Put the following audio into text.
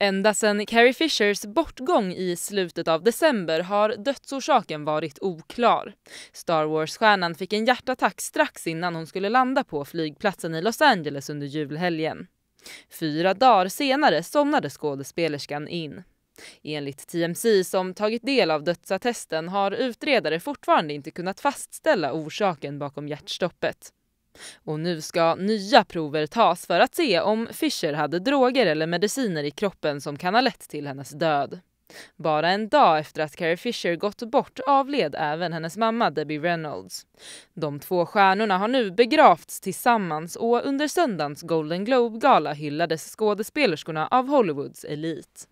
Ända sedan Carrie Fishers bortgång i slutet av december har dödsorsaken varit oklar. Star Wars-stjärnan fick en hjärtattack strax innan hon skulle landa på flygplatsen i Los Angeles under julhelgen. Fyra dagar senare somnade skådespelerskan in. Enligt TMC som tagit del av dödsattesten har utredare fortfarande inte kunnat fastställa orsaken bakom hjärtstoppet. Och nu ska nya prover tas för att se om Fischer hade droger eller mediciner i kroppen som kan ha lett till hennes död. Bara en dag efter att Carrie Fisher gått bort avled även hennes mamma Debbie Reynolds. De två stjärnorna har nu begravts tillsammans och under söndagens Golden Globe-gala hyllades skådespelerskorna av Hollywoods elit.